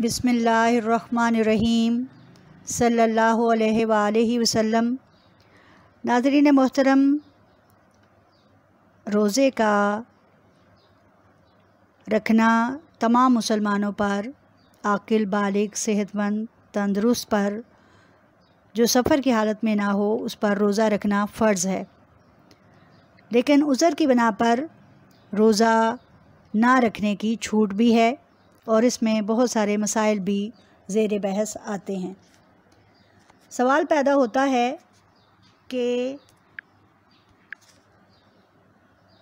बिसमीम सल्ला वसम नाजरीन मोहतरम रोज़े का रखना तमाम मुसलमानों पर आकिल बालिक सेहतमंद तंदरुस्त पर जो सफ़र की हालत में ना हो उस पर रोज़ा रखना फ़र्ज़ है लेकिन उज़र की बना पर रोज़ा ना रखने की छूट भी है और इसमें बहुत सारे मसाइल भी ज़ेर बहस आते हैं सवाल पैदा होता है कि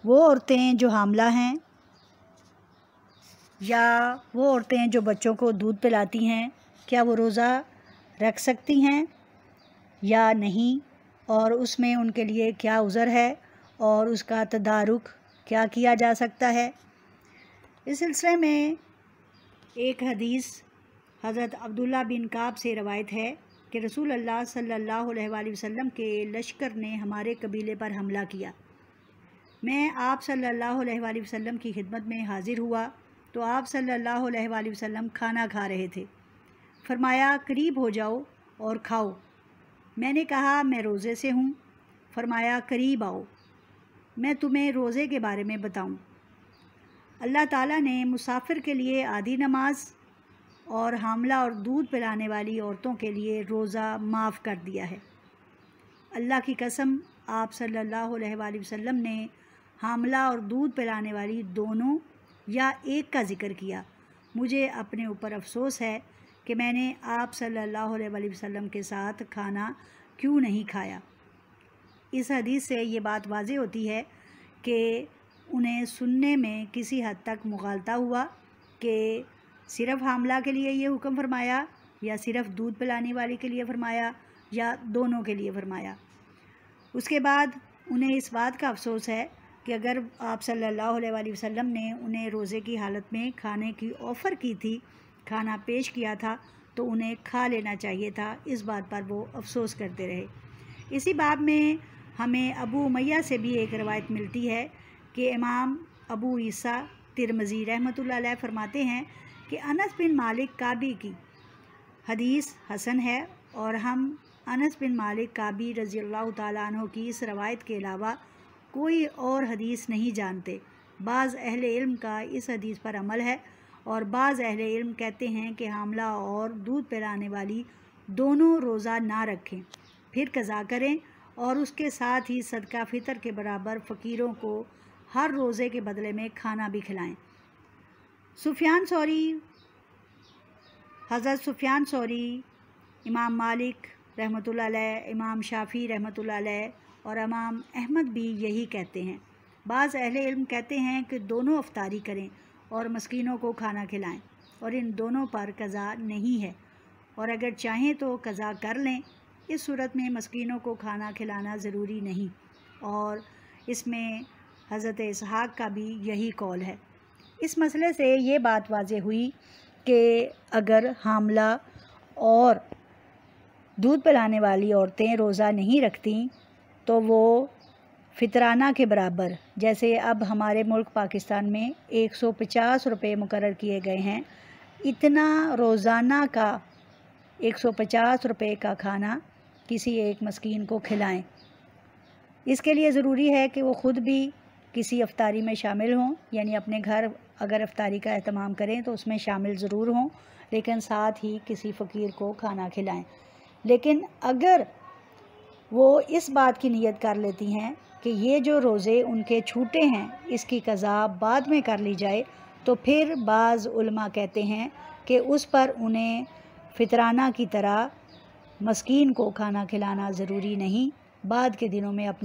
वो औरतें जो हामला हैं या वो औरतें जो बच्चों को दूध पिलाती हैं क्या वो रोज़ा रख सकती हैं या नहीं और उसमें उनके लिए क्या उज़र है और उसका तदारुक क्या किया जा सकता है इस सिलसिले में एक हदीस हज़रत अब्दुल्ला बिन काब से रवायत है कि रसूल अल्लाह सल्लल्लाहु अलैहि वसल्लम के लश्कर ने हमारे कबीले पर हमला किया मैं आप सल्लल्लाहु अलैहि वसल्लम की खिदमत में हाज़िर हुआ तो आप सल्लल्लाहु अलैहि वसल्लम खाना खा रहे थे फरमाया करीब हो जाओ और खाओ मैंने कहा मैं रोज़े से हूँ फरमाया करीब आओ मैं तुम्हें रोज़े के बारे में बताऊँ अल्लाह ताला ने मुसाफिर के लिए आधी नमाज और हामला और दूध पिलाने वाली औरतों के लिए रोज़ा माफ़ कर दिया है अल्लाह की कसम आप सल्लल्लाहु अलैहि वसल्लम ने हामला और दूध पिलाने वाली दोनों या एक का ज़िक्र किया मुझे अपने ऊपर अफसोस है कि मैंने आप सल्लल्लाहु अलैहि वसल्लम के साथ खाना क्यों नहीं खाया इस हदीस से ये बात वाज होती है कि उन्हें सुनने में किसी हद तक मुगालता हुआ कि सिर्फ हामला के लिए ये हुक्म फरमाया या सिर्फ दूध पिलाने वाले के लिए फरमाया या दोनों के लिए फरमाया उसके बाद उन्हें इस बात का अफसोस है कि अगर आप सल्लल्लाहु अलैहि वसल्लम ने उन्हें रोज़े की हालत में खाने की ऑफ़र की थी खाना पेश किया था तो उन्हें खा लेना चाहिए था इस बात पर वो अफसोस करते रहे इसी बाब में हमें अबू मैया से भी एक रवायत मिलती है कि इमाम अबू ईसा तिरमज़ी रहमत फरमाते हैं कि अनस बिन मालिक काबी की हदीस हसन है और हम अनस बिन मालिक काबी रज़ी अल्लाह तु की इस रवायत के अलावा कोई और हदीस नहीं जानते बाज़ अहल इल्म का इस हदीस पर अमल है और बाज़ अहल इल्म कहते हैं कि हमला और दूध पिलाने वाली दोनों रोज़ा ना रखें फिर कज़ा करें और उसके साथ ही सदका फितर के बराबर फ़कीरों को हर रोज़े के बदले में खाना भी खिलाएं सुफियान सॉरी हज़रत सुफियान सौरी इमाम मालिक रहमत इमाम शाफ़ी रहमत और इमाम अहमद भी यही कहते हैं बाज़ अहल इल्म कहते हैं कि दोनों अफ्तारी करें और मस्किनों को खाना खिलाएं और इन दोनों पर कज़ा नहीं है और अगर चाहें तो कज़ा कर लें इस सूरत में मस्किनों को खाना खिलाना ज़रूरी नहीं और इसमें हज़रत इसहाक का भी यही कॉल है इस मसले से ये बात वाज हुई कि अगर हामला और दूध पिलाने वाली औरतें रोज़ा नहीं रखती तो वो फितराना के बराबर जैसे अब हमारे मुल्क पाकिस्तान में 150 रुपए मुकर किए गए हैं इतना रोज़ाना का 150 रुपए का खाना किसी एक मस्किन को खिलाएं इसके लिए ज़रूरी है कि वो ख़ुद भी किसी अफ्तारी में शामिल हों यानी अपने घर अगर अफ्तारी का अहतमाम करें तो उसमें शामिल ज़रूर हों लेकिन साथ ही किसी फ़कीर को खाना खिलाएं लेकिन अगर वो इस बात की नीयत कर लेती हैं कि ये जो रोज़े उनके छूटे हैं इसकी कज़ा बाद में कर ली जाए तो फिर बाज़ कहते हैं कि उस पर उन्हें फितराना की तरह मस्किन को खाना खिलाना ज़रूरी नहीं बाद के दिनों में अपने